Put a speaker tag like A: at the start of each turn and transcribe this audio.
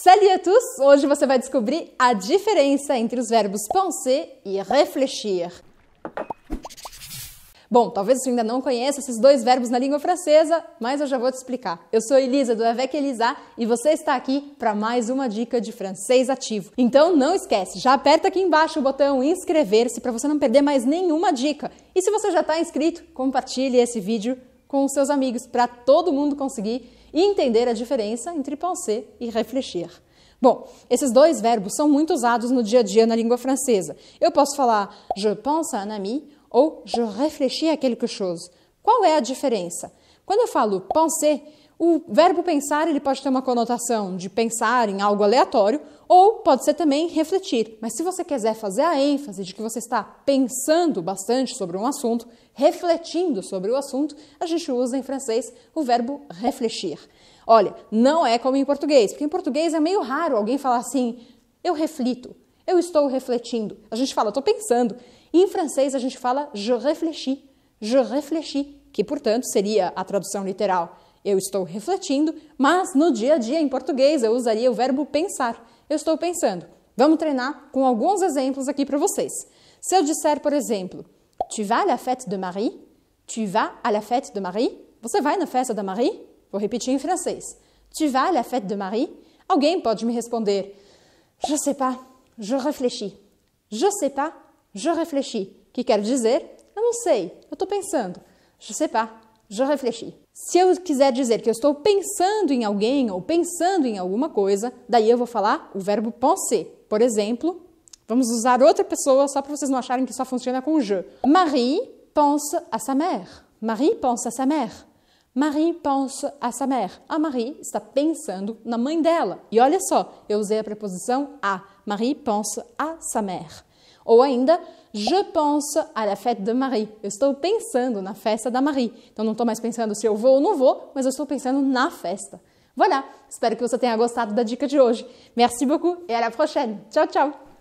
A: Salut à tous! Hoje você vai descobrir a diferença entre os verbos penser e réfléchir. Bom, talvez você ainda não conheça esses dois verbos na língua francesa, mas eu já vou te explicar. Eu sou Elisa do Avec Elisa e você está aqui para mais uma dica de francês ativo. Então não esquece, já aperta aqui embaixo o botão inscrever-se para você não perder mais nenhuma dica. E se você já está inscrito, compartilhe esse vídeo com seus amigos para todo mundo conseguir entender a diferença entre penser e refletir. Bom, esses dois verbos são muito usados no dia a dia na língua francesa. Eu posso falar je pense à un ami ou je réfléchis à quelque chose. Qual é a diferença? Quando eu falo penser, o verbo pensar ele pode ter uma conotação de pensar em algo aleatório ou pode ser também refletir. Mas se você quiser fazer a ênfase de que você está pensando bastante sobre um assunto, refletindo sobre o assunto, a gente usa em francês o verbo réfléchir. Olha, não é como em português, porque em português é meio raro alguém falar assim: eu reflito, eu estou refletindo. A gente fala, estou pensando. E em francês a gente fala je réfléchis, je réfléchis, que portanto seria a tradução literal eu estou refletindo, mas no dia a dia em português eu usaria o verbo pensar. Eu estou pensando. Vamos treinar com alguns exemplos aqui para vocês. Se eu disser, por exemplo, Tu vas à la fête de Marie? Tu vas à la fête de Marie? Você vai na festa da Marie? Vou repetir em francês. Tu vas à la fête de Marie? Alguém pode me responder. Je sais pas, je réfléchis. Je sais pas, je réfléchis. Que quer dizer? Eu não sei, eu estou pensando. Je sais pas, je réfléchis. Se eu quiser dizer que eu estou pensando em alguém ou pensando em alguma coisa, daí eu vou falar o verbo penser. Por exemplo, vamos usar outra pessoa só para vocês não acharem que só funciona com je. Marie pense à sa mère. Marie pense à sa mère. Marie pense à sa mère. A Marie está pensando na mãe dela. E olha só, eu usei a preposição a. Marie pense à sa mère. Ou ainda, je pense à la fête de Marie. Eu estou pensando na festa da Marie. Então não estou mais pensando se eu vou ou não vou, mas eu estou pensando na festa. Voilà, espero que você tenha gostado da dica de hoje. Merci beaucoup et à la prochaine. Tchau, tchau.